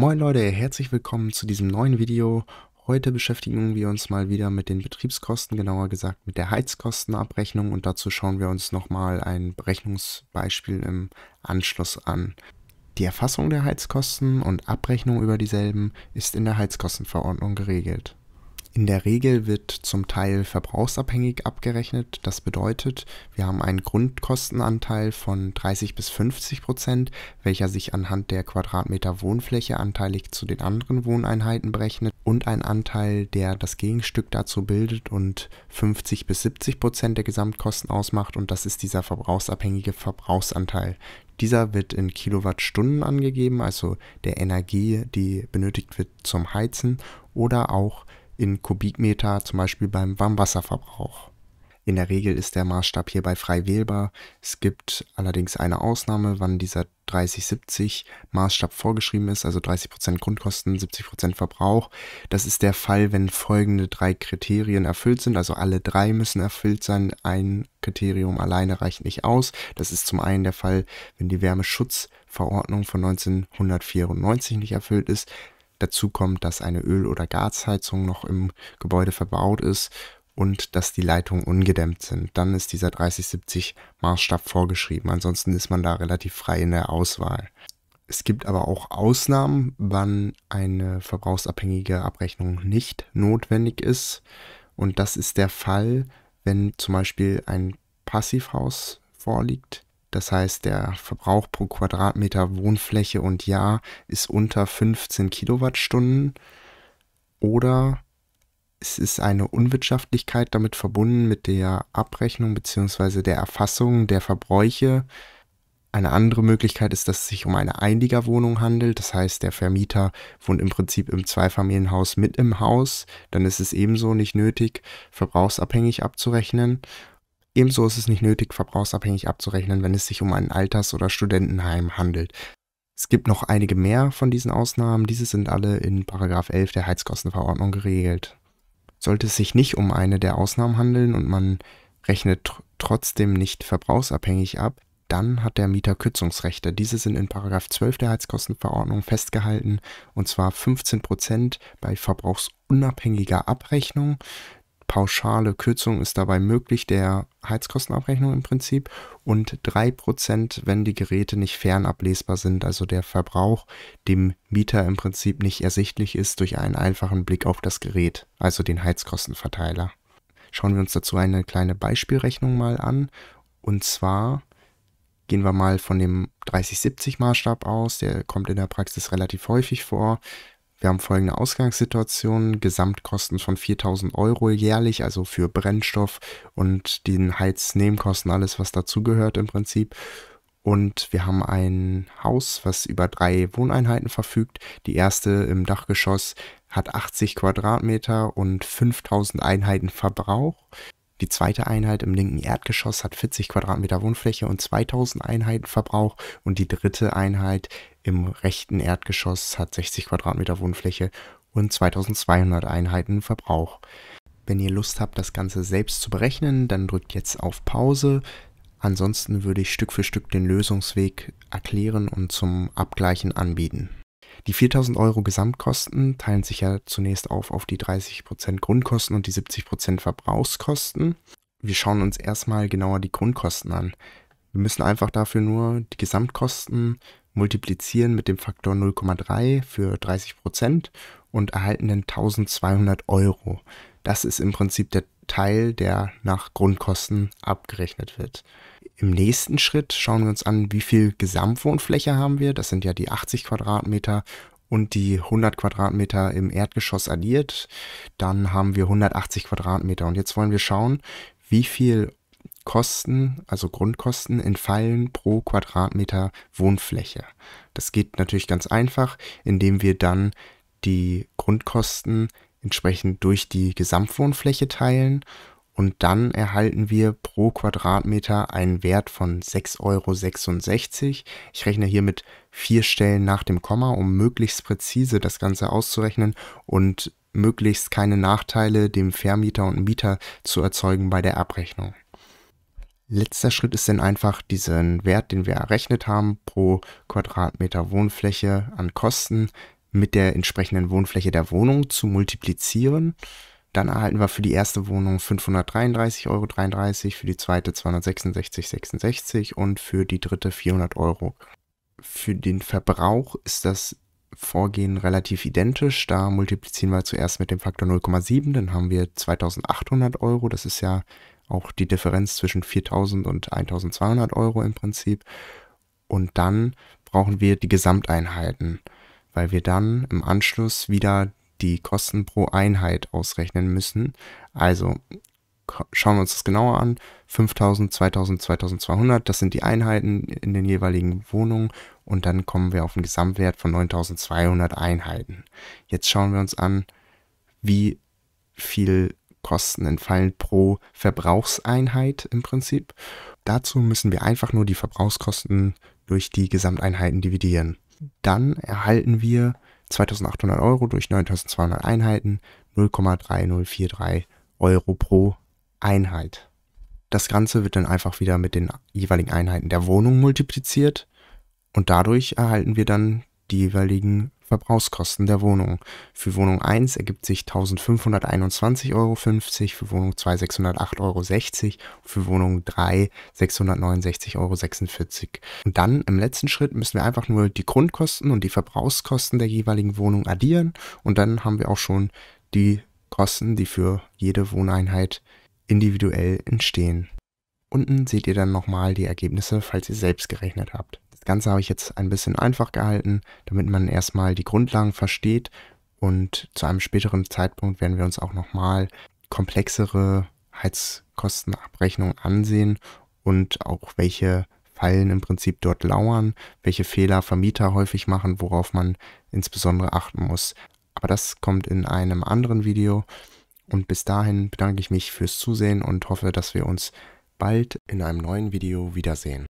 Moin Leute, herzlich willkommen zu diesem neuen Video. Heute beschäftigen wir uns mal wieder mit den Betriebskosten, genauer gesagt mit der Heizkostenabrechnung und dazu schauen wir uns nochmal ein Berechnungsbeispiel im Anschluss an. Die Erfassung der Heizkosten und Abrechnung über dieselben ist in der Heizkostenverordnung geregelt. In der Regel wird zum Teil verbrauchsabhängig abgerechnet. Das bedeutet, wir haben einen Grundkostenanteil von 30 bis 50 Prozent, welcher sich anhand der Quadratmeter Wohnfläche anteilig zu den anderen Wohneinheiten berechnet und einen Anteil, der das Gegenstück dazu bildet und 50 bis 70 Prozent der Gesamtkosten ausmacht und das ist dieser verbrauchsabhängige Verbrauchsanteil. Dieser wird in Kilowattstunden angegeben, also der Energie, die benötigt wird zum Heizen oder auch in Kubikmeter, zum Beispiel beim Warmwasserverbrauch. In der Regel ist der Maßstab hierbei frei wählbar. Es gibt allerdings eine Ausnahme, wann dieser 30-70 Maßstab vorgeschrieben ist, also 30% Grundkosten, 70% Verbrauch. Das ist der Fall, wenn folgende drei Kriterien erfüllt sind. Also alle drei müssen erfüllt sein. Ein Kriterium alleine reicht nicht aus. Das ist zum einen der Fall, wenn die Wärmeschutzverordnung von 1994 nicht erfüllt ist, Dazu kommt, dass eine Öl- oder Gasheizung noch im Gebäude verbaut ist und dass die Leitungen ungedämmt sind. Dann ist dieser 3070 Maßstab vorgeschrieben. Ansonsten ist man da relativ frei in der Auswahl. Es gibt aber auch Ausnahmen, wann eine verbrauchsabhängige Abrechnung nicht notwendig ist. Und das ist der Fall, wenn zum Beispiel ein Passivhaus vorliegt, das heißt, der Verbrauch pro Quadratmeter Wohnfläche und Jahr ist unter 15 Kilowattstunden. Oder es ist eine Unwirtschaftlichkeit damit verbunden mit der Abrechnung bzw. der Erfassung der Verbräuche. Eine andere Möglichkeit ist, dass es sich um eine Einliegerwohnung handelt. Das heißt, der Vermieter wohnt im Prinzip im Zweifamilienhaus mit im Haus. Dann ist es ebenso nicht nötig, verbrauchsabhängig abzurechnen. Ebenso ist es nicht nötig, verbrauchsabhängig abzurechnen, wenn es sich um ein Alters- oder Studentenheim handelt. Es gibt noch einige mehr von diesen Ausnahmen. Diese sind alle in 11 der Heizkostenverordnung geregelt. Sollte es sich nicht um eine der Ausnahmen handeln und man rechnet tr trotzdem nicht verbrauchsabhängig ab, dann hat der Mieter Kürzungsrechte. Diese sind in 12 der Heizkostenverordnung festgehalten und zwar 15% bei verbrauchsunabhängiger Abrechnung, pauschale Kürzung ist dabei möglich, der Heizkostenabrechnung im Prinzip, und 3%, wenn die Geräte nicht fernablesbar sind, also der Verbrauch dem Mieter im Prinzip nicht ersichtlich ist durch einen einfachen Blick auf das Gerät, also den Heizkostenverteiler. Schauen wir uns dazu eine kleine Beispielrechnung mal an. Und zwar gehen wir mal von dem 3070 Maßstab aus, der kommt in der Praxis relativ häufig vor. Wir haben folgende Ausgangssituation, Gesamtkosten von 4000 Euro jährlich, also für Brennstoff und den Heiznebenkosten, alles was dazugehört im Prinzip. Und wir haben ein Haus, was über drei Wohneinheiten verfügt. Die erste im Dachgeschoss hat 80 Quadratmeter und 5000 Einheiten Verbrauch. Die zweite Einheit im linken Erdgeschoss hat 40 Quadratmeter Wohnfläche und 2000 Einheiten Verbrauch und die dritte Einheit im rechten Erdgeschoss hat 60 Quadratmeter Wohnfläche und 2200 Einheiten Verbrauch. Wenn ihr Lust habt, das Ganze selbst zu berechnen, dann drückt jetzt auf Pause. Ansonsten würde ich Stück für Stück den Lösungsweg erklären und zum Abgleichen anbieten. Die 4000 Euro Gesamtkosten teilen sich ja zunächst auf auf die 30% Grundkosten und die 70% Verbrauchskosten. Wir schauen uns erstmal genauer die Grundkosten an. Wir müssen einfach dafür nur die Gesamtkosten multiplizieren mit dem Faktor 0,3 für 30% und erhalten dann 1200 Euro. Das ist im Prinzip der Teil, der nach Grundkosten abgerechnet wird. Im nächsten Schritt schauen wir uns an, wie viel Gesamtwohnfläche haben wir. Das sind ja die 80 Quadratmeter und die 100 Quadratmeter im Erdgeschoss addiert. Dann haben wir 180 Quadratmeter. Und jetzt wollen wir schauen, wie viel Kosten, also Grundkosten, entfallen pro Quadratmeter Wohnfläche. Das geht natürlich ganz einfach, indem wir dann die Grundkosten entsprechend durch die Gesamtwohnfläche teilen und dann erhalten wir pro Quadratmeter einen Wert von 6,66 Euro. Ich rechne hier mit vier Stellen nach dem Komma, um möglichst präzise das Ganze auszurechnen und möglichst keine Nachteile dem Vermieter und Mieter zu erzeugen bei der Abrechnung. Letzter Schritt ist dann einfach, diesen Wert, den wir errechnet haben, pro Quadratmeter Wohnfläche an Kosten mit der entsprechenden Wohnfläche der Wohnung zu multiplizieren. Dann erhalten wir für die erste Wohnung 533,33 Euro, für die zweite 266,66 und für die dritte 400 Euro. Für den Verbrauch ist das Vorgehen relativ identisch. Da multiplizieren wir zuerst mit dem Faktor 0,7, dann haben wir 2800 Euro. Das ist ja auch die Differenz zwischen 4000 und 1200 Euro im Prinzip. Und dann brauchen wir die Gesamteinheiten, weil wir dann im Anschluss wieder die Kosten pro Einheit ausrechnen müssen. Also schauen wir uns das genauer an. 5000, 2000, 2200, das sind die Einheiten in den jeweiligen Wohnungen und dann kommen wir auf einen Gesamtwert von 9200 Einheiten. Jetzt schauen wir uns an, wie viel Kosten entfallen pro Verbrauchseinheit im Prinzip. Dazu müssen wir einfach nur die Verbrauchskosten durch die Gesamteinheiten dividieren. Dann erhalten wir 2800 Euro durch 9200 Einheiten 0,3043 Euro pro Einheit. Das Ganze wird dann einfach wieder mit den jeweiligen Einheiten der Wohnung multipliziert und dadurch erhalten wir dann die jeweiligen Verbrauchskosten der Wohnung. Für Wohnung 1 ergibt sich 1521,50 Euro, für Wohnung 2 608,60 Euro, für Wohnung 3 669,46 Euro. Und dann im letzten Schritt müssen wir einfach nur die Grundkosten und die Verbrauchskosten der jeweiligen Wohnung addieren und dann haben wir auch schon die Kosten, die für jede Wohneinheit individuell entstehen. Unten seht ihr dann nochmal die Ergebnisse, falls ihr selbst gerechnet habt. Das Ganze habe ich jetzt ein bisschen einfach gehalten, damit man erstmal die Grundlagen versteht und zu einem späteren Zeitpunkt werden wir uns auch nochmal komplexere Heizkostenabrechnungen ansehen und auch welche Fallen im Prinzip dort lauern, welche Fehler Vermieter häufig machen, worauf man insbesondere achten muss. Aber das kommt in einem anderen Video. Und bis dahin bedanke ich mich fürs Zusehen und hoffe, dass wir uns bald in einem neuen Video wiedersehen.